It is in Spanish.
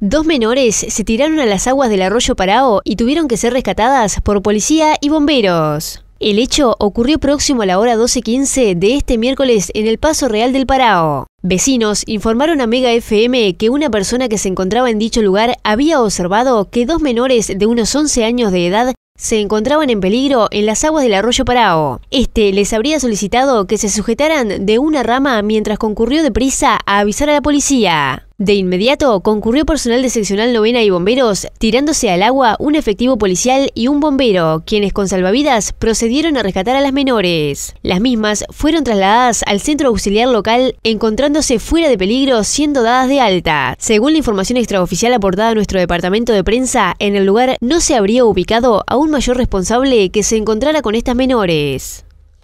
Dos menores se tiraron a las aguas del arroyo Parao y tuvieron que ser rescatadas por policía y bomberos. El hecho ocurrió próximo a la hora 12.15 de este miércoles en el Paso Real del Parao. Vecinos informaron a Mega FM que una persona que se encontraba en dicho lugar había observado que dos menores de unos 11 años de edad se encontraban en peligro en las aguas del arroyo Parao. Este les habría solicitado que se sujetaran de una rama mientras concurrió deprisa a avisar a la policía. De inmediato concurrió personal de seccional novena y bomberos, tirándose al agua un efectivo policial y un bombero, quienes con salvavidas procedieron a rescatar a las menores. Las mismas fueron trasladadas al centro auxiliar local, encontrándose fuera de peligro siendo dadas de alta. Según la información extraoficial aportada a nuestro departamento de prensa, en el lugar no se habría ubicado a un mayor responsable que se encontrara con estas menores.